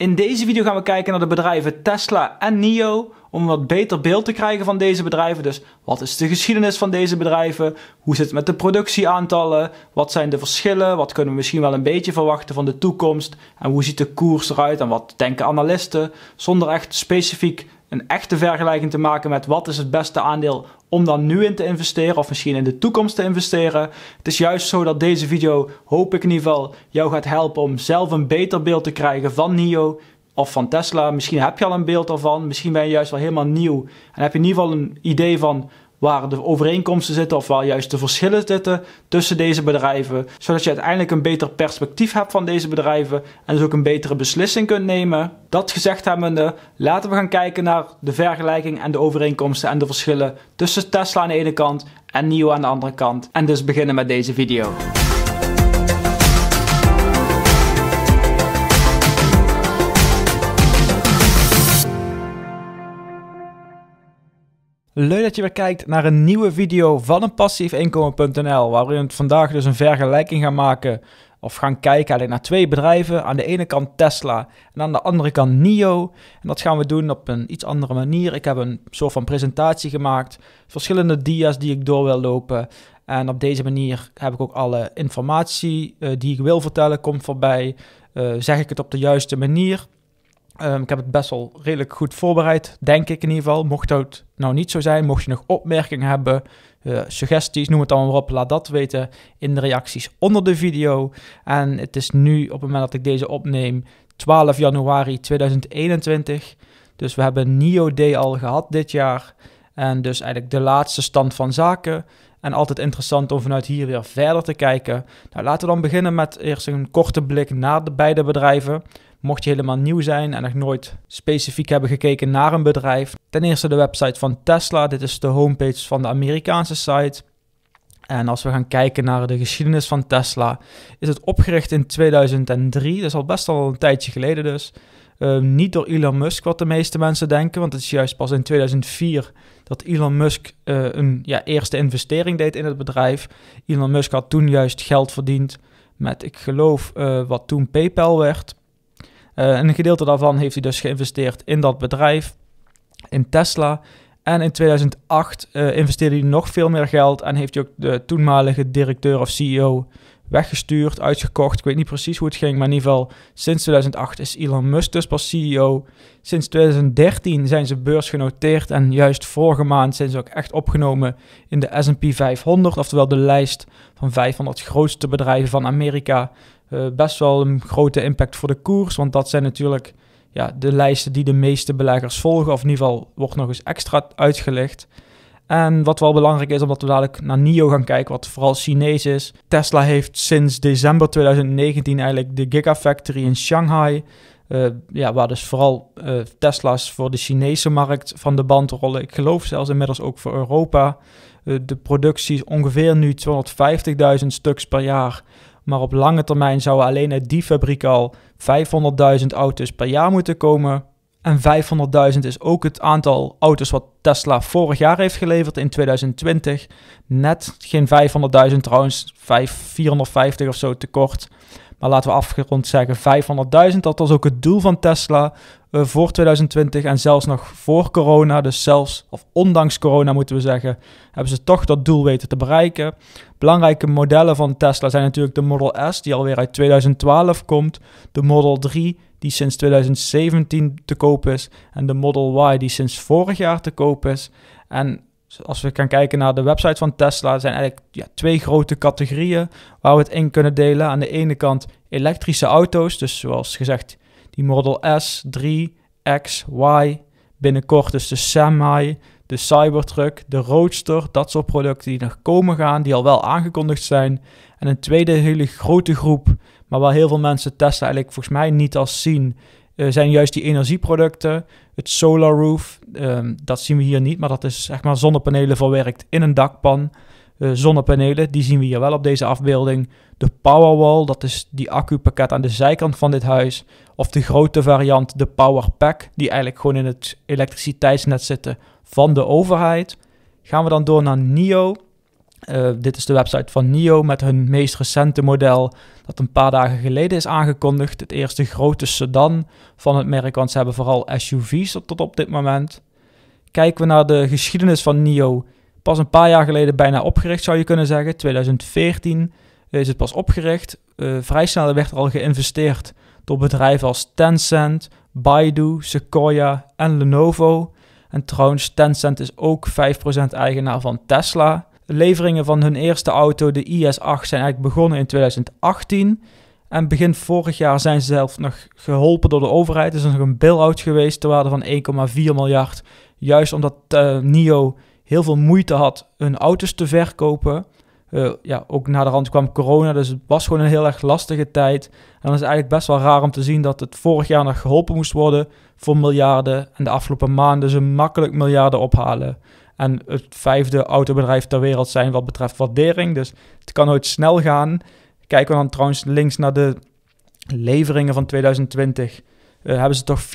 In deze video gaan we kijken naar de bedrijven Tesla en NIO om een wat beter beeld te krijgen van deze bedrijven. Dus wat is de geschiedenis van deze bedrijven? Hoe zit het met de productieaantallen? Wat zijn de verschillen? Wat kunnen we misschien wel een beetje verwachten van de toekomst? En hoe ziet de koers eruit en wat denken analisten? Zonder echt specifiek een echte vergelijking te maken met wat is het beste aandeel om dan nu in te investeren of misschien in de toekomst te investeren. Het is juist zo dat deze video, hoop ik in ieder geval, jou gaat helpen om zelf een beter beeld te krijgen van NIO of van Tesla. Misschien heb je al een beeld ervan, misschien ben je juist wel helemaal nieuw en heb je in ieder geval een idee van waar de overeenkomsten zitten of waar juist de verschillen zitten tussen deze bedrijven, zodat je uiteindelijk een beter perspectief hebt van deze bedrijven en dus ook een betere beslissing kunt nemen. Dat gezegd hebbende, laten we gaan kijken naar de vergelijking en de overeenkomsten en de verschillen tussen Tesla aan de ene kant en NIO aan de andere kant. En dus beginnen met deze video. Leuk dat je weer kijkt naar een nieuwe video van een passiefinkomen.nl, waarin we vandaag dus een vergelijking gaan maken of gaan kijken naar twee bedrijven. Aan de ene kant Tesla en aan de andere kant NIO. En dat gaan we doen op een iets andere manier. Ik heb een soort van presentatie gemaakt, verschillende dia's die ik door wil lopen. En op deze manier heb ik ook alle informatie eh, die ik wil vertellen, komt voorbij. Eh, zeg ik het op de juiste manier? Ehm, ik heb het best wel redelijk goed voorbereid, denk ik in ieder geval. Mocht dat nou niet zo zijn, mocht je nog opmerkingen hebben, eh, suggesties, noem het maar op, laat dat weten in de reacties onder de video. En het is nu, op het moment dat ik deze opneem, 12 januari 2021. Dus we hebben NIO Day al gehad dit jaar. En dus eigenlijk de laatste stand van zaken. En altijd interessant om vanuit hier weer verder te kijken. Nou, laten we dan beginnen met eerst een korte blik naar de beide bedrijven. Mocht je helemaal nieuw zijn en nog nooit specifiek hebben gekeken naar een bedrijf. Ten eerste de website van Tesla. Dit is de homepage van de Amerikaanse site. En als we gaan kijken naar de geschiedenis van Tesla, is het opgericht in 2003. Dat is al best al een tijdje geleden dus. Ehm, niet door Elon Musk, wat de meeste mensen denken, want het is juist pas in 2004 dat Elon Musk eh, een ja, eerste investering deed in het bedrijf. Elon Musk had toen juist geld verdiend met, ik geloof, eh, wat toen PayPal werd. Eh, een gedeelte daarvan heeft hij dus geïnvesteerd in dat bedrijf, in Tesla. En in 2008 eh, investeerde hij nog veel meer geld en heeft hij ook de toenmalige directeur of CEO weggestuurd, uitgekocht. Ik weet niet precies hoe het ging, maar in ieder geval sinds 2008 is Elon Musk dus pas CEO. Sinds 2013 zijn ze beursgenoteerd en juist vorige maand zijn ze ook echt opgenomen in de S&P 500, oftewel de lijst van 500 grootste bedrijven van Amerika. Eh, best wel een grote impact voor de koers. Want dat zijn natuurlijk ja, de lijsten die de meeste beleggers volgen. Of in ieder geval wordt nog eens extra uitgelegd. En wat wel belangrijk is, omdat we dadelijk naar NIO gaan kijken, wat vooral Chinees is. Tesla heeft sinds december 2019 eigenlijk de Gigafactory in Shanghai. Eh, ja, waar dus vooral eh, Tesla's voor de Chinese markt van de band rollen. Ik geloof zelfs inmiddels ook voor Europa. de productie is ongeveer nu 250.000 stuks per jaar. Maar op lange termijn zouden alleen uit die fabriek al 500.000 auto's per jaar moeten komen. En 500.000 is ook het aantal auto's wat Tesla vorig jaar heeft geleverd in 2020. Net geen 500.000 trouwens, 450 of zo tekort. Maar laten we afgerond zeggen 500.000. Dat was ook het doel van Tesla. Eh, voor 2020 en zelfs nog voor corona, dus zelfs of ondanks corona moeten we zeggen, hebben ze toch dat doel weten te bereiken. Belangrijke modellen van Tesla zijn natuurlijk de Model S, die alweer uit 2012 komt, de Model 3, die sinds 2017 te koop is, en de Model Y, die sinds vorig jaar te koop is. En als we gaan kijken naar de website van Tesla, zijn eigenlijk ja, twee grote categorieën waar we het in kunnen delen. Aan de ene kant elektrische auto's, dus zoals gezegd die Model S, 3, X, Y, binnenkort dus de Semi, de Cybertruck, de Roadster, dat soort producten die nog komen gaan, die al wel aangekondigd zijn. En een tweede hele grote groep, maar waar heel veel mensen testen eigenlijk volgens mij niet als zien, eh, zijn juist die energieproducten. Het solar roof, ehm, dat zien we hier niet, maar dat is zeg maar zonnepanelen verwerkt in een dakpan. Eh, zonnepanelen, die zien we hier wel op deze afbeelding. De Powerwall, dat is die accupakket aan de zijkant van dit huis. Of de grote variant, de Powerpack, die eigenlijk gewoon in het elektriciteitsnet zitten van de overheid. Gaan we dan door naar NIO. Eh, dit is de website van NIO met hun meest recente model, dat een paar dagen geleden is aangekondigd. Het eerste grote sedan van het merk, want ze hebben vooral SUV's tot op dit moment. Kijken we naar de geschiedenis van NIO, pas een paar jaar geleden bijna opgericht, zou je kunnen zeggen. 2014 is het pas opgericht. Eh, vrij snel werd er al geïnvesteerd door bedrijven als Tencent, Baidu, Sequoia en Lenovo. En trouwens, Tencent is ook 5% eigenaar van Tesla. De leveringen van hun eerste auto, de IS-8, zijn eigenlijk begonnen in 2018. En begin vorig jaar zijn ze zelf nog geholpen door de overheid. Er is nog een bailout geweest ter waarde van 1,4 miljard. Juist omdat eh, NIO heel veel moeite had hun auto's te verkopen. Uh, ja, ook rand kwam corona, dus het was gewoon een heel erg lastige tijd. En dan is eigenlijk best wel raar om te zien dat het vorig jaar nog geholpen moest worden voor miljarden. En de afgelopen maanden ze makkelijk miljarden ophalen. En het vijfde autobedrijf ter wereld zijn wat betreft waardering. Dus het kan nooit snel gaan. Kijken we dan trouwens links naar de leveringen van 2020 uh, hebben ze toch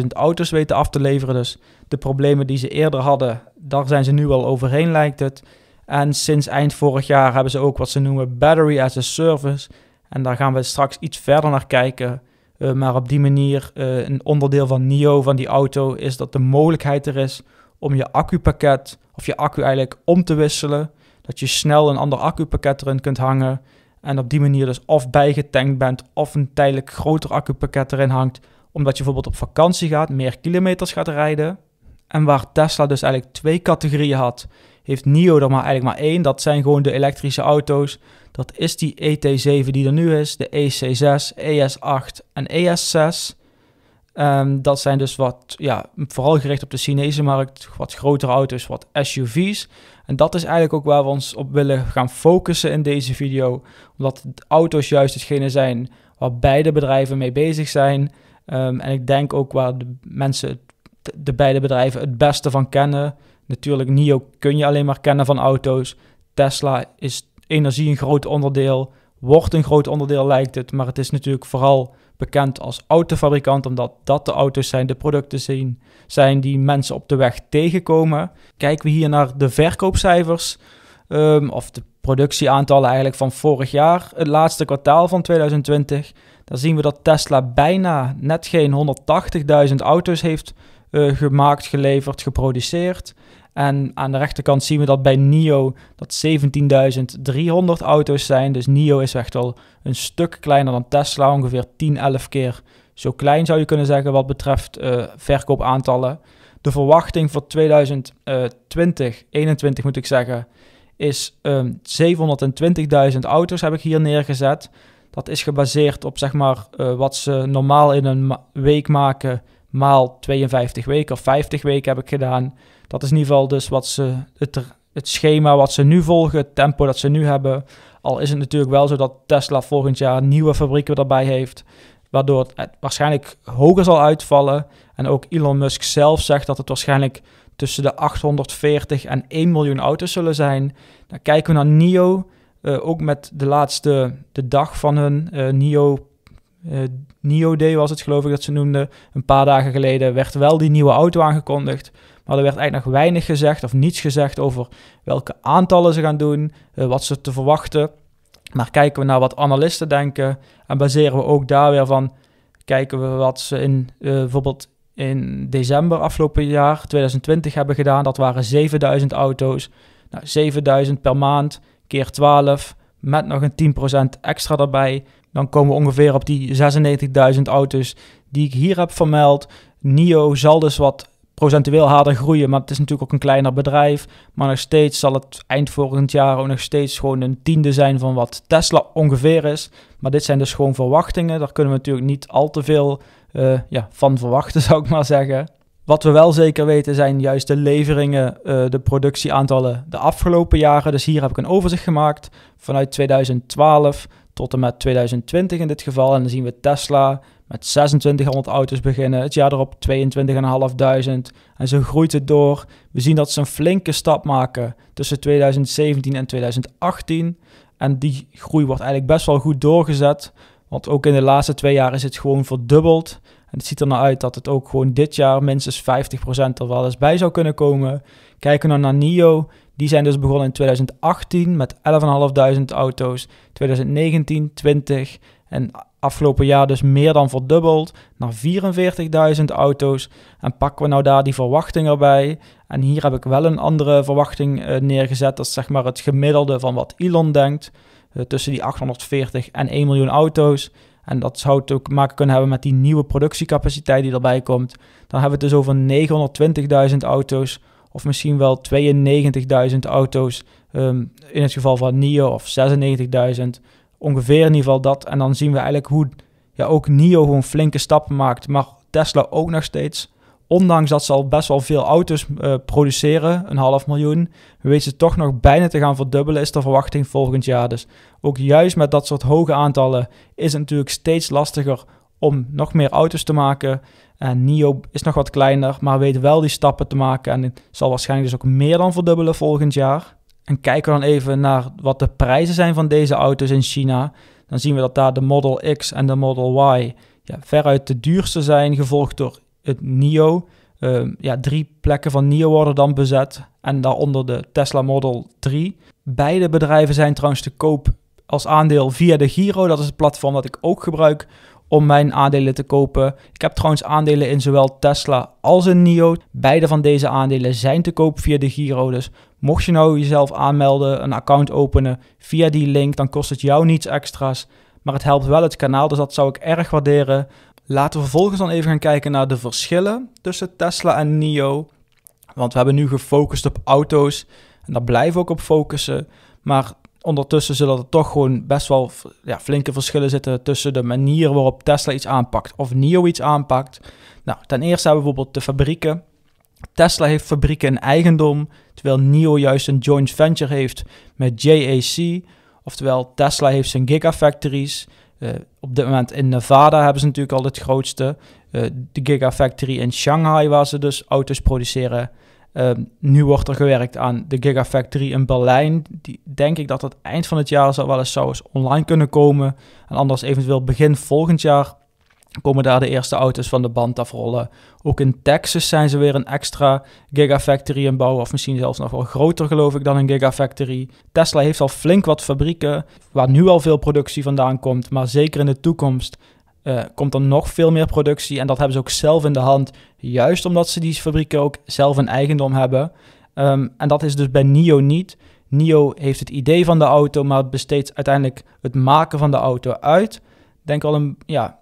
44.000 auto's weten af te leveren. Dus de problemen die ze eerder hadden, daar zijn ze nu al overheen, lijkt het. En sinds eind vorig jaar hebben ze ook wat ze noemen battery as a service. En daar gaan we straks iets verder naar kijken. Eh, maar op die manier, eh, een onderdeel van NIO, van die auto, is dat de mogelijkheid er is om je accupakket, of je accu eigenlijk om te wisselen. Dat je snel een ander accupakket erin kunt hangen. En op die manier dus of bijgetankt bent of een tijdelijk groter accupakket erin hangt. Omdat je bijvoorbeeld op vakantie gaat, meer kilometers gaat rijden. En waar Tesla dus eigenlijk twee categorieën had, heeft NIO er maar eigenlijk maar één. Dat zijn gewoon de elektrische auto's. Dat is die ET7 die er nu is, de EC6, ES8 en e ES6. Ehm, dat zijn dus wat, ja, vooral gericht op de Chinese markt, wat grotere auto's, wat SUV's. En dat is eigenlijk ook waar we ons op willen gaan focussen in deze video. Omdat auto's juist hetgene zijn waar beide bedrijven mee bezig zijn. Ehm, en ik denk ook waar de mensen, de, de beide bedrijven, het beste van kennen. Natuurlijk, NIO kun je alleen maar kennen van auto's. Tesla is energie een groot onderdeel, wordt een groot onderdeel lijkt het. Maar het is natuurlijk vooral bekend als autofabrikant, omdat dat de auto's zijn, de producten zijn, zijn die mensen op de weg tegenkomen. Kijken we hier naar de verkoopcijfers, ehm, of de productieaantallen eigenlijk van vorig jaar, het laatste kwartaal van 2020, dan zien we dat Tesla bijna net geen 180.000 auto's heeft eh, gemaakt, geleverd, geproduceerd. En aan de rechterkant zien we dat bij NIO dat 17.300 auto's zijn. Dus NIO is echt wel een stuk kleiner dan Tesla, ongeveer 10, 11 keer zo klein zou je kunnen zeggen wat betreft eh, verkoopaantallen. De verwachting voor 2020, 21 eh, moet ik zeggen, is 720.000 ehm, auto's heb ik hier neergezet. Dat is gebaseerd op zeg maar eh, wat ze normaal in een week maken, maal 52 weken of 50 weken heb ik gedaan. Dat is in ieder geval dus wat ze, het, schema wat ze nu volgen, het tempo dat ze nu hebben. Al is het natuurlijk wel zo dat Tesla volgend jaar nieuwe fabrieken erbij heeft, waardoor het waarschijnlijk hoger zal uitvallen. En ook Elon Musk zelf zegt dat het waarschijnlijk tussen de 840 en 1 miljoen auto's zullen zijn. Dan kijken we naar NIO, eh, ook met de laatste de dag van hun uh, NIO uh, NIO Day was het geloof ik dat ze noemden, een paar dagen geleden, werd wel die nieuwe auto aangekondigd. Maar er werd eigenlijk nog weinig gezegd of niets gezegd over welke aantallen ze gaan doen, eh, wat ze te verwachten. Maar kijken we naar wat analisten denken en baseren we ook daar weer van, kijken we wat ze in eh, bijvoorbeeld in december afgelopen jaar, 2020, hebben gedaan. Dat waren 7000 auto's. Nou, 7000 per maand keer 12, met nog een 10% extra daarbij. Dan komen we ongeveer op die 96.000 auto's die ik hier heb vermeld. NIO zal dus wat procentueel harder groeien, maar het is natuurlijk ook een kleiner bedrijf. Maar nog steeds zal het eind volgend jaar ook nog steeds gewoon een tiende zijn van wat Tesla ongeveer is. Maar dit zijn dus gewoon verwachtingen. Daar kunnen we natuurlijk niet al te veel eh, ja, van verwachten, zou ik maar zeggen. Wat we wel zeker weten zijn juist de leveringen, uh, de productieaantallen de afgelopen jaren. Dus hier heb ik een overzicht gemaakt vanuit 2012 tot en met 2020 in dit geval. En dan zien we Tesla met 2600 auto's beginnen, het jaar erop 22.500. En zo groeit het door. We zien dat ze een flinke stap maken tussen 2017 en 2018. En die groei wordt eigenlijk best wel goed doorgezet. Want ook in de laatste twee jaar is het gewoon verdubbeld. En het ziet er naar uit dat het ook gewoon dit jaar minstens 50% er wel eens bij zou kunnen komen. Kijken we nou naar NIO, die zijn dus begonnen in 2018 met 11.500 auto's, 2019 20 en afgelopen jaar dus meer dan verdubbeld naar 44.000 auto's. En pakken we nou daar die verwachting erbij. En hier heb ik wel een andere verwachting eh, neergezet. Dat is zeg maar het gemiddelde van wat Elon denkt. Eh, tussen die 840 en 1 miljoen auto's. En dat zou ook te maken kunnen hebben met die nieuwe productiecapaciteit die erbij komt. Dan hebben we het dus over 920.000 auto's of misschien wel 92.000 auto's ehm, in het geval van NIO of 96.000. Ongeveer in ieder geval dat. En dan zien we eigenlijk hoe ja, ook NIO gewoon flinke stappen maakt, maar Tesla ook nog steeds. Ondanks dat ze al best wel veel auto's eh, produceren, een half miljoen, weten ze toch nog bijna te gaan verdubbelen, is de verwachting volgend jaar. Dus ook juist met dat soort hoge aantallen is het natuurlijk steeds lastiger om nog meer auto's te maken. En NIO is nog wat kleiner, maar weet wel die stappen te maken. En zal waarschijnlijk dus ook meer dan verdubbelen volgend jaar. En kijken we dan even naar wat de prijzen zijn van deze auto's in China. Dan zien we dat daar de Model X en de Model Y ja, veruit de duurste zijn, gevolgd door het NIO. Ehm, ja, drie plekken van NIO worden dan bezet. En daaronder de Tesla Model 3. Beide bedrijven zijn trouwens te koop als aandeel via de Giro. Dat is het platform dat ik ook gebruik om mijn aandelen te kopen. Ik heb trouwens aandelen in zowel Tesla als in NIO. Beide van deze aandelen zijn te koop via de Giro. Dus mocht je nou jezelf aanmelden, een account openen via die link, dan kost het jou niets extra's. Maar het helpt wel het kanaal, dus dat zou ik erg waarderen. Laten we vervolgens dan even gaan kijken naar de verschillen tussen Tesla en NIO. Want we hebben nu gefocust op auto's en daar blijven we ook op focussen. Maar ondertussen zullen er toch gewoon best wel ja, flinke verschillen zitten tussen de manier waarop Tesla iets aanpakt of NIO iets aanpakt. Nou, ten eerste hebben we bijvoorbeeld de fabrieken. Tesla heeft fabrieken in eigendom, terwijl NIO juist een joint venture heeft met JAC. Oftewel, Tesla heeft zijn gigafactories. Eh, op dit moment in Nevada hebben ze natuurlijk al het grootste. Uh, de gigafactory in Shanghai, waar ze dus auto's produceren. Ehm, nu wordt er gewerkt aan de Gigafactory in Berlijn. Die, denk ik dat het eind van het jaar zal wel eens, zou online kunnen komen. En anders eventueel begin volgend jaar komen daar de eerste auto's van de band afrollen. Ook in Texas zijn ze weer een extra Gigafactory in bouwen, of misschien zelfs nog wel groter geloof ik dan een Gigafactory. Tesla heeft al flink wat fabrieken waar nu al veel productie vandaan komt, maar zeker in de toekomst eh, komt er nog veel meer productie. En dat hebben ze ook zelf in de hand. Juist omdat ze die fabrieken ook zelf een eigendom hebben. Ehm, en dat is dus bij NIO niet. NIO heeft het idee van de auto, maar het besteedt uiteindelijk het maken van de auto uit. Denk al een ja,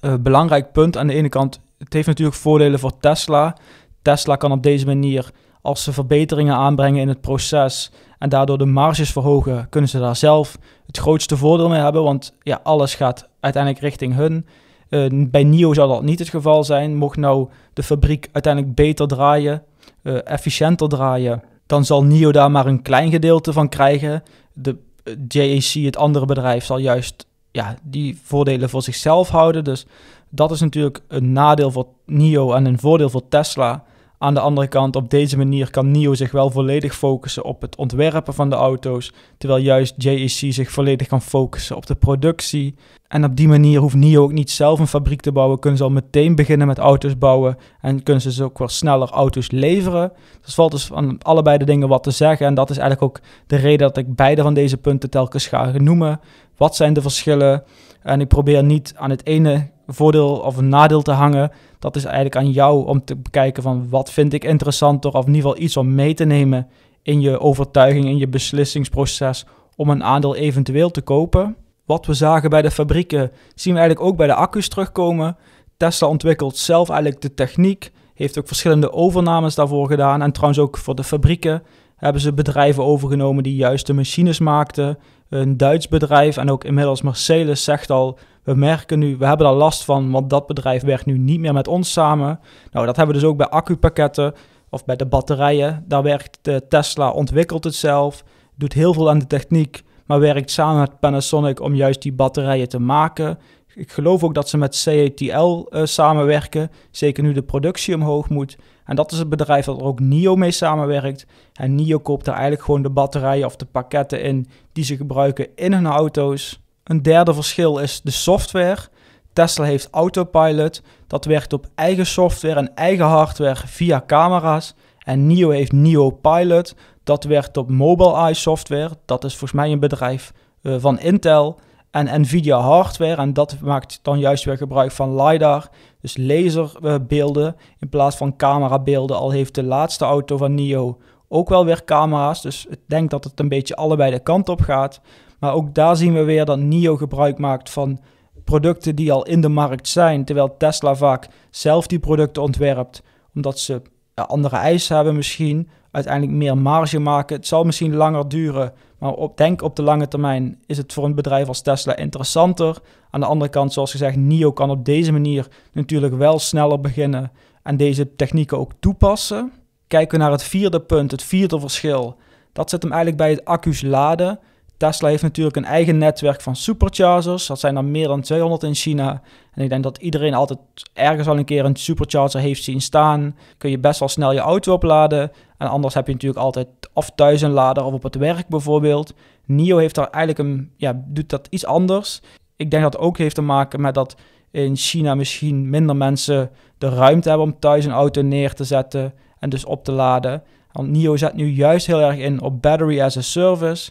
eh, belangrijk punt. Aan de ene kant, het heeft natuurlijk voordelen voor Tesla. Tesla kan op deze manier, als ze verbeteringen aanbrengen in het proces en daardoor de marges verhogen, kunnen ze daar zelf het grootste voordeel mee hebben. Want ja, alles gaat uiteindelijk richting hun. Eh, bij NIO zal dat niet het geval zijn. Mocht nou de fabriek uiteindelijk beter draaien, eh, efficiënter draaien, dan zal NIO daar maar een klein gedeelte van krijgen. De eh, JAC, het andere bedrijf, zal juist ja, die voordelen voor zichzelf houden. Dus dat is natuurlijk een nadeel voor NIO en een voordeel voor Tesla. Aan de andere kant, op deze manier kan NIO zich wel volledig focussen op het ontwerpen van de auto's, terwijl juist JEC zich volledig kan focussen op de productie. En op die manier hoeft NIO ook niet zelf een fabriek te bouwen, kunnen ze al meteen beginnen met auto's bouwen en kunnen ze ook wel sneller auto's leveren. Dus valt dus van allebei de dingen wat te zeggen en dat is eigenlijk ook de reden dat ik beide van deze punten telkens ga noemen. Wat zijn de verschillen? En ik probeer niet aan het ene voordeel of nadeel te hangen, dat is eigenlijk aan jou om te bekijken van wat vind ik interessant of in ieder geval iets om mee te nemen in je overtuiging, in je beslissingsproces om een aandeel eventueel te kopen. Wat we zagen bij de fabrieken zien we eigenlijk ook bij de accu's terugkomen. Tesla ontwikkelt zelf eigenlijk de techniek, heeft ook verschillende overnames daarvoor gedaan en trouwens ook voor de fabrieken hebben ze bedrijven overgenomen die juist de machines maakten. Een Duits bedrijf en ook inmiddels Mercedes zegt al we merken nu, we hebben daar last van, want dat bedrijf werkt nu niet meer met ons samen. Nou, dat hebben we dus ook bij accupakketten of bij de batterijen. Daar werkt eh, Tesla, ontwikkelt het zelf, doet heel veel aan de techniek, maar werkt samen met Panasonic om juist die batterijen te maken. Ik geloof ook dat ze met CATL eh, samenwerken, zeker nu de productie omhoog moet. En dat is het bedrijf dat er ook NIO mee samenwerkt. En NIO koopt daar eigenlijk gewoon de batterijen of de pakketten in die ze gebruiken in hun auto's. Een derde verschil is de software. Tesla heeft autopilot. Dat werkt op eigen software en eigen hardware via camera's. En NIO heeft NIO Pilot. Dat werkt op Mobile Eye software. Dat is volgens mij een bedrijf eh, van Intel. En Nvidia hardware. En dat maakt dan juist weer gebruik van LiDAR. Dus laserbeelden in plaats van camerabeelden. Al heeft de laatste auto van NIO ook wel weer camera's. Dus ik denk dat het een beetje allebei de kant op gaat. Maar ook daar zien we weer dat NIO gebruik maakt van producten die al in de markt zijn, terwijl Tesla vaak zelf die producten ontwerpt, omdat ze andere eisen hebben misschien, uiteindelijk meer marge maken. Het zal misschien langer duren, maar op, denk op de lange termijn is het voor een bedrijf als Tesla interessanter. Aan de andere kant, zoals gezegd, NIO kan op deze manier natuurlijk wel sneller beginnen en deze technieken ook toepassen. Kijken we naar het vierde punt, het vierde verschil. Dat zit hem eigenlijk bij het accu's laden. Tesla heeft natuurlijk een eigen netwerk van superchargers. Dat zijn er meer dan 200 in China. En ik denk dat iedereen altijd ergens al een keer een supercharger heeft zien staan. Kun je best wel snel je auto opladen. En anders heb je natuurlijk altijd of thuis een lader of op het werk bijvoorbeeld. NIO heeft daar eigenlijk een, ja, doet dat iets anders. Ik denk dat ook heeft te maken met dat in China misschien minder mensen de ruimte hebben om thuis een auto neer te zetten en dus op te laden. Want NIO zet nu juist heel erg in op battery as a service.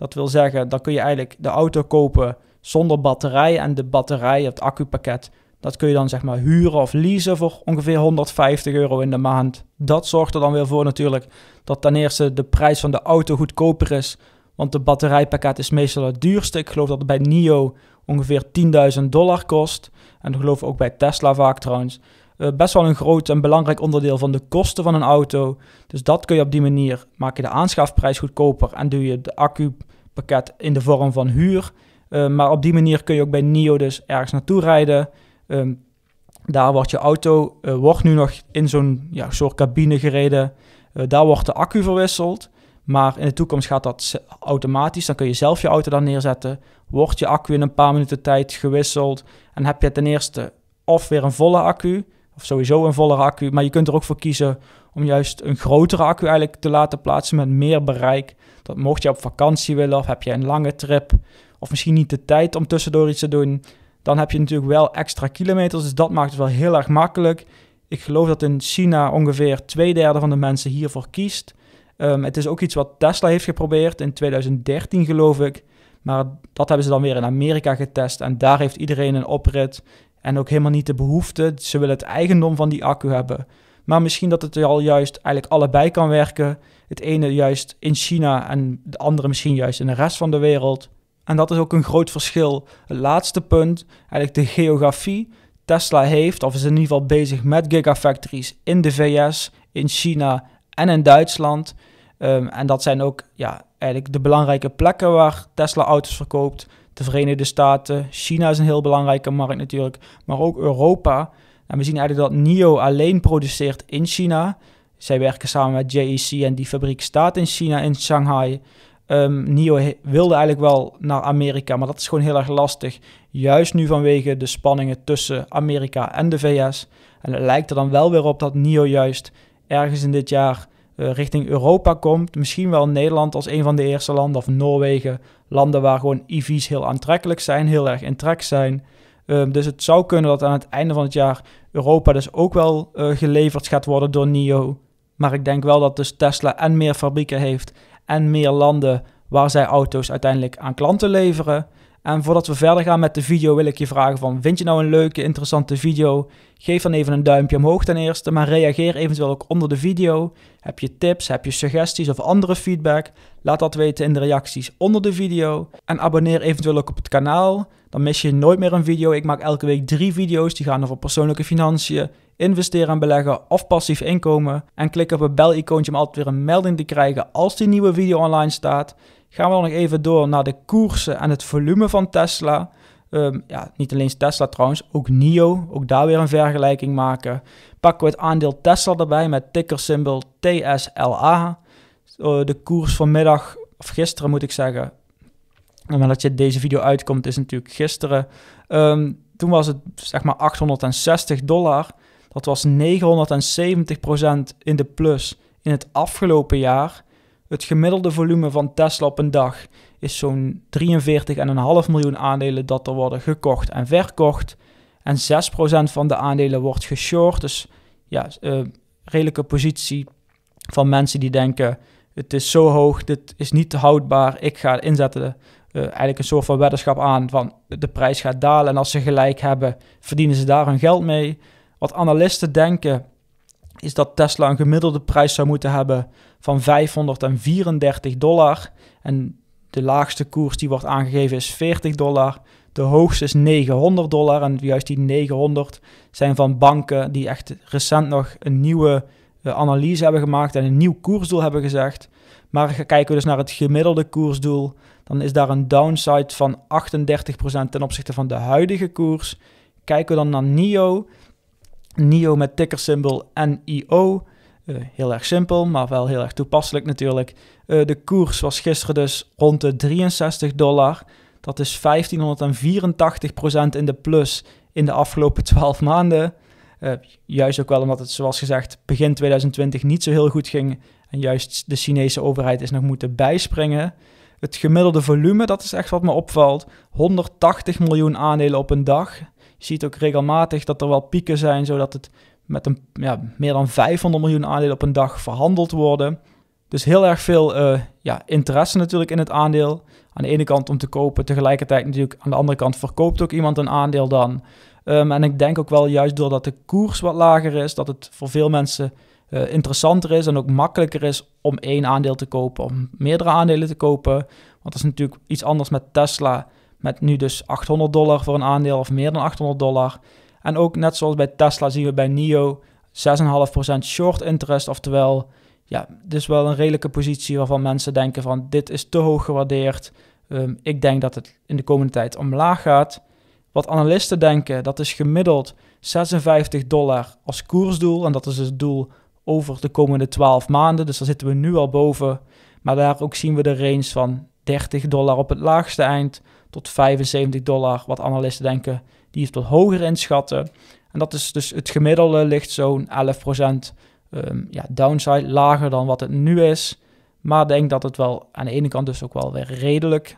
Dat wil zeggen, dan kun je eigenlijk de auto kopen zonder batterij. En de batterij, het accupakket, dat kun je dan zeg maar huren of leasen voor ongeveer 150 euro in de maand. Dat zorgt er dan weer voor natuurlijk dat ten eerste de prijs van de auto goedkoper is. Want de batterijpakket is meestal het duurste. Ik geloof dat het bij NIO ongeveer 10.000 dollar kost. En dat geloof ik ook bij Tesla vaak trouwens. Eh, best wel een groot en belangrijk onderdeel van de kosten van een auto. Dus dat kun je op die manier, maak je de aanschafprijs goedkoper en doe je de accupakket in de vorm van huur. Eh, maar op die manier kun je ook bij NIO dus ergens naartoe rijden. Ehm, daar wordt je auto, eh, wordt nu nog in zo'n ja, soort cabine gereden. daar wordt de accu verwisseld. Maar in de toekomst gaat dat automatisch. Dan kun je zelf je auto dan neerzetten. Wordt je accu in een paar minuten tijd gewisseld. En heb je ten eerste of weer een volle accu of sowieso een vollere accu. Maar je kunt er ook voor kiezen om juist een grotere accu eigenlijk te laten plaatsen met meer bereik. Dat mocht je op vakantie willen of heb je een lange trip of misschien niet de tijd om tussendoor iets te doen, dan heb je natuurlijk wel extra kilometers. Dus dat maakt het wel heel erg makkelijk. Ik geloof dat in China ongeveer twee derde van de mensen hiervoor kiest. Ehm, het is ook iets wat Tesla heeft geprobeerd in 2013, geloof ik. Maar dat hebben ze dan weer in Amerika getest. En daar heeft iedereen een oprit en ook helemaal niet de behoefte. Ze willen het eigendom van die accu hebben. Maar misschien dat het al juist eigenlijk allebei kan werken. Het ene juist in China en de andere misschien juist in de rest van de wereld. En dat is ook een groot verschil. Het laatste punt, eigenlijk de geografie. Tesla heeft, of is in ieder geval bezig met gigafactories in de VS, in China en in Duitsland. Ehm, en dat zijn ook ja, eigenlijk de belangrijke plekken waar Tesla auto's verkoopt de Verenigde Staten. China is een heel belangrijke markt natuurlijk, maar ook Europa. En we zien eigenlijk dat NIO alleen produceert in China. Zij werken samen met JEC en die fabriek staat in China, in Shanghai. Ehm, NIO wilde eigenlijk wel naar Amerika, maar dat is gewoon heel erg lastig. Juist nu vanwege de spanningen tussen Amerika en de VS. En het lijkt er dan wel weer op dat NIO juist ergens in dit jaar eh, richting Europa komt. Misschien wel Nederland als een van de eerste landen of Noorwegen landen waar gewoon EV's heel aantrekkelijk zijn, heel erg in trek zijn. Ehm, dus het zou kunnen dat aan het einde van het jaar Europa dus ook wel eh, geleverd gaat worden door NIO. Maar ik denk wel dat dus Tesla en meer fabrieken heeft en meer landen waar zij auto's uiteindelijk aan klanten leveren. En voordat we verder gaan met de video wil ik je vragen van, vind je nou een leuke, interessante video? Geef dan even een duimpje omhoog ten eerste, maar reageer eventueel ook onder de video. Heb je tips, heb je suggesties of andere feedback? Laat dat weten in de reacties onder de video. En abonneer eventueel ook op het kanaal, dan mis je nooit meer een video. Ik maak elke week drie video's, die gaan over persoonlijke financiën, investeren en beleggen of passief inkomen. En klik op het bel-icoontje om altijd weer een melding te krijgen als die nieuwe video online staat. Gaan we dan nog even door naar de koersen en het volume van Tesla. Ehm, ja, niet alleen Tesla trouwens, ook NIO. Ook daar weer een vergelijking maken. Pakken we het aandeel Tesla erbij met tickersymbool TSLA. Eh, de koers vanmiddag, of gisteren moet ik zeggen. omdat dat je deze video uitkomt is natuurlijk gisteren. Ehm, toen was het zeg maar 860 dollar. Dat was 970% in de plus in het afgelopen jaar. Het gemiddelde volume van Tesla op een dag is zo'n 43,5 miljoen aandelen dat er worden gekocht en verkocht. En 6% van de aandelen wordt geshort. Dus ja, eh, redelijke positie van mensen die denken: het is zo hoog, dit is niet houdbaar, ik ga inzetten. Eh, eigenlijk een soort van weddenschap aan van de prijs gaat dalen en als ze gelijk hebben, verdienen ze daar hun geld mee. Wat analisten denken is dat Tesla een gemiddelde prijs zou moeten hebben van 534 dollar. En de laagste koers die wordt aangegeven is 40 dollar. De hoogste is 900 dollar. En juist die 900 zijn van banken die echt recent nog een nieuwe eh, analyse hebben gemaakt en een nieuw koersdoel hebben gezegd. Maar kijken we dus naar het gemiddelde koersdoel, dan is daar een downside van 38% ten opzichte van de huidige koers. Kijken we dan naar NIO, NIO met tickersymbool NIO. Eh, heel erg simpel, maar wel heel erg toepasselijk natuurlijk. Eh, de koers was gisteren dus rond de 63 dollar. Dat is 1584% in de plus in de afgelopen 12 maanden. Eh, juist ook wel omdat het, zoals gezegd, begin 2020 niet zo heel goed ging. En juist de Chinese overheid is nog moeten bijspringen. Het gemiddelde volume, dat is echt wat me opvalt. 180 miljoen aandelen op een dag. Je ziet ook regelmatig dat er wel pieken zijn, zodat het met een, ja, meer dan 500 miljoen aandelen op een dag verhandeld worden. Dus heel erg veel eh, ja, interesse natuurlijk in het aandeel. Aan de ene kant om te kopen, tegelijkertijd natuurlijk aan de andere kant verkoopt ook iemand een aandeel dan. Ehm, en ik denk ook wel juist doordat de koers wat lager is, dat het voor veel mensen eh, interessanter is en ook makkelijker is om één aandeel te kopen, om meerdere aandelen te kopen. Want dat is natuurlijk iets anders met Tesla met nu dus 800 dollar voor een aandeel of meer dan 800 dollar. En ook net zoals bij Tesla zien we bij NIO 6,5% short interest. Oftewel, ja, dus wel een redelijke positie waarvan mensen denken van dit is te hoog gewaardeerd. Ehm, ik denk dat het in de komende tijd omlaag gaat. Wat analisten denken, dat is gemiddeld 56 dollar als koersdoel. En dat is dus het doel over de komende 12 maanden. Dus daar zitten we nu al boven. Maar daar ook zien we de range van 30 dollar op het laagste eind tot 75 dollar, wat analisten denken die het tot hoger inschatten. En dat is dus het gemiddelde ligt zo'n 11% um, ehm, ja, downside, lager dan wat het nu is. Maar denk dat het wel aan de ene kant dus ook wel weer redelijk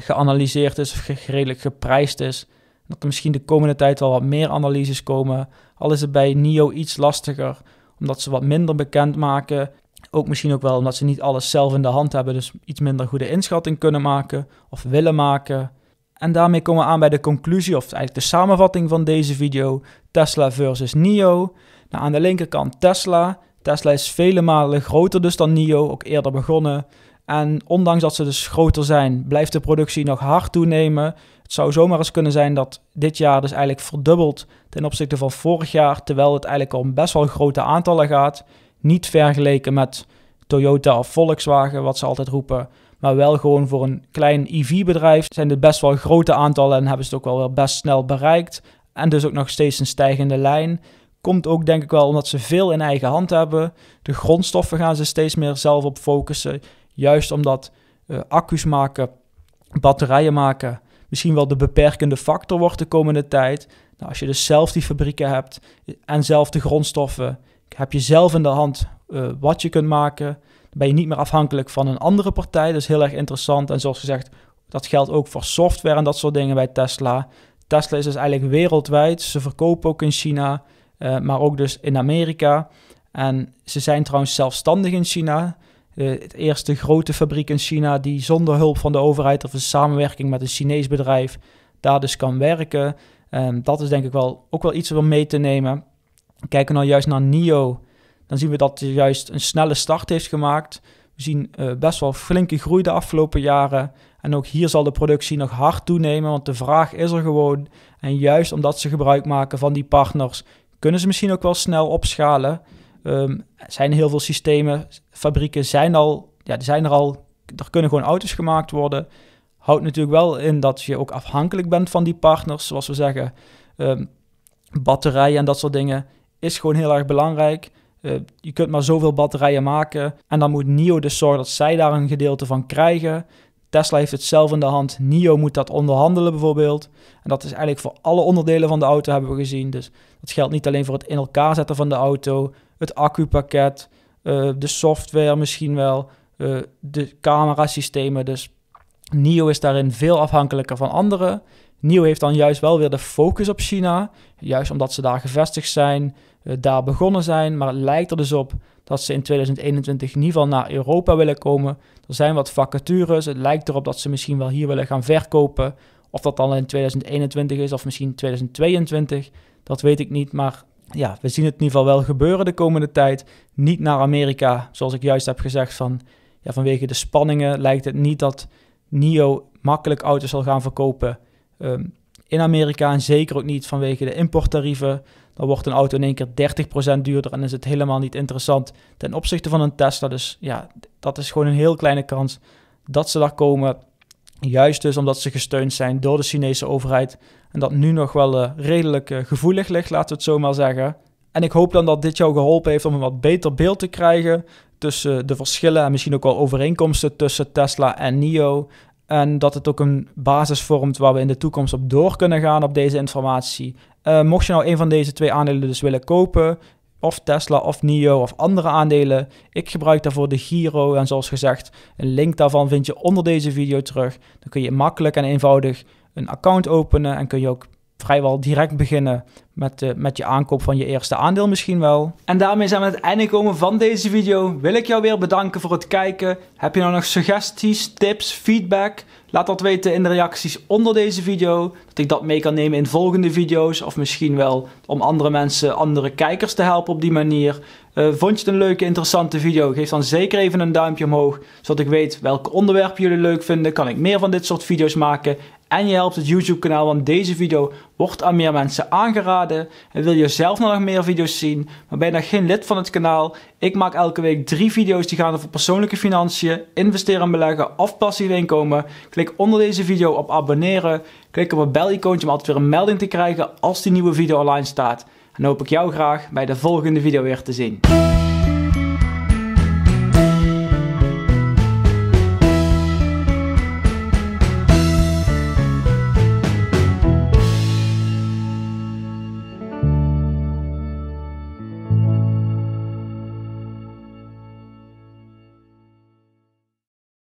geanalyseerd is of redelijk geprijsd is. Dat er misschien de komende tijd wel wat meer analyses komen. Al is het bij NIO iets lastiger, omdat ze wat minder bekend maken ook misschien ook wel omdat ze niet alles zelf in de hand hebben, dus iets minder goede inschatting kunnen maken of willen maken. En daarmee komen we aan bij de conclusie, of eigenlijk de samenvatting van deze video: Tesla versus NIO. Nou, aan de linkerkant Tesla. Tesla is vele malen groter dus dan NIO, ook eerder begonnen. En ondanks dat ze dus groter zijn, blijft de productie nog hard toenemen. Het zou zomaar eens kunnen zijn dat dit jaar dus eigenlijk verdubbelt ten opzichte van vorig jaar, terwijl het eigenlijk om best wel grote aantallen gaat. Niet vergeleken met Toyota of Volkswagen, wat ze altijd roepen. Maar wel gewoon voor een klein EV-bedrijf zijn er best wel grote aantallen en hebben ze het ook wel best snel bereikt. En dus ook nog steeds een stijgende lijn. Komt ook denk ik wel omdat ze veel in eigen hand hebben. De grondstoffen gaan ze steeds meer zelf op focussen. Juist omdat eh, accu's maken, batterijen maken, misschien wel de beperkende factor wordt de komende tijd. Nou, als je dus zelf die fabrieken hebt en zelf de grondstoffen, heb je zelf in de hand eh, wat je kunt maken. Dan ben je niet meer afhankelijk van een andere partij. Dat is heel erg interessant. En zoals gezegd, dat geldt ook voor software en dat soort dingen bij Tesla. Tesla is dus eigenlijk wereldwijd. Ze verkopen ook in China, eh, maar ook dus in Amerika. En ze zijn trouwens zelfstandig in China. Uh, het eerste grote fabriek in China die zonder hulp van de overheid of een samenwerking met een Chinees bedrijf daar dus kan werken. Ehm, dat is denk ik wel ook wel iets om mee te nemen. Kijken we nou juist naar NIO, dan zien we dat hij juist een snelle start heeft gemaakt. We zien eh, best wel flinke groei de afgelopen jaren. En ook hier zal de productie nog hard toenemen, want de vraag is er gewoon. En juist omdat ze gebruik maken van die partners, kunnen ze misschien ook wel snel opschalen. er ehm, zijn heel veel systemen, fabrieken zijn, al, ja, zijn er al, er kunnen gewoon auto's gemaakt worden. Houdt natuurlijk wel in dat je ook afhankelijk bent van die partners, zoals we zeggen, um, batterijen en dat soort dingen is gewoon heel erg belangrijk. Eh, je kunt maar zoveel batterijen maken. En dan moet NIO dus zorgen dat zij daar een gedeelte van krijgen. Tesla heeft het zelf in de hand. NIO moet dat onderhandelen bijvoorbeeld. En dat is eigenlijk voor alle onderdelen van de auto hebben we gezien. Dus dat geldt niet alleen voor het in elkaar zetten van de auto, het accupakket, eh, de software misschien wel, de eh, de camerasystemen. Dus NIO is daarin veel afhankelijker van anderen. NIO heeft dan juist wel weer de focus op China, juist omdat ze daar gevestigd zijn, eh, daar begonnen zijn. Maar het lijkt er dus op dat ze in 2021 in ieder geval naar Europa willen komen. Er zijn wat vacatures, het lijkt erop dat ze misschien wel hier willen gaan verkopen. Of dat dan in 2021 is of misschien 2022, dat weet ik niet. Maar ja, we zien het in ieder geval wel gebeuren de komende tijd. Niet naar Amerika, zoals ik juist heb gezegd. Van, ja, vanwege de spanningen lijkt het niet dat NIO makkelijk auto's zal gaan verkopen Ehm, in Amerika en zeker ook niet vanwege de importtarieven. Dan wordt een auto in één keer 30% duurder en is het helemaal niet interessant ten opzichte van een Tesla. Dus ja, dat is gewoon een heel kleine kans dat ze daar komen. Juist dus omdat ze gesteund zijn door de Chinese overheid. En dat nu nog wel eh, redelijk eh, gevoelig ligt, laten we het zo maar zeggen. En ik hoop dan dat dit jou geholpen heeft om een wat beter beeld te krijgen tussen eh, de verschillen en misschien ook wel overeenkomsten tussen Tesla en NIO. En dat het ook een basis vormt waar we in de toekomst op door kunnen gaan op deze informatie. Eh, mocht je nou een van deze twee aandelen dus willen kopen, of Tesla of NIO of andere aandelen, ik gebruik daarvoor de Giro. En zoals gezegd, een link daarvan vind je onder deze video terug. Dan kun je makkelijk en eenvoudig een account openen en kun je ook vrijwel direct beginnen met, eh, met je aankoop van je eerste aandeel misschien wel. En daarmee zijn we aan het einde komen van deze video. Wil ik jou weer bedanken voor het kijken. Heb je nou nog suggesties, tips, feedback? Laat dat weten in de reacties onder deze video. Dat ik dat mee kan nemen in volgende video's. Of misschien wel om andere mensen, andere kijkers te helpen op die manier. Eh, vond je het een leuke, interessante video? Geef dan zeker even een duimpje omhoog. Zodat ik weet welke onderwerpen jullie leuk vinden. Kan ik meer van dit soort video's maken? En je helpt het YouTube kanaal, want deze video wordt aan meer mensen aangeraden. En wil je zelf nog meer video's zien, maar ben je nog geen lid van het kanaal? Ik maak elke week drie video's die gaan over persoonlijke financiën, investeren en beleggen of passief inkomen. Klik onder deze video op abonneren. Klik op het bel-icoontje om altijd weer een melding te krijgen als die nieuwe video online staat. En hoop ik jou graag bij de volgende video weer te zien.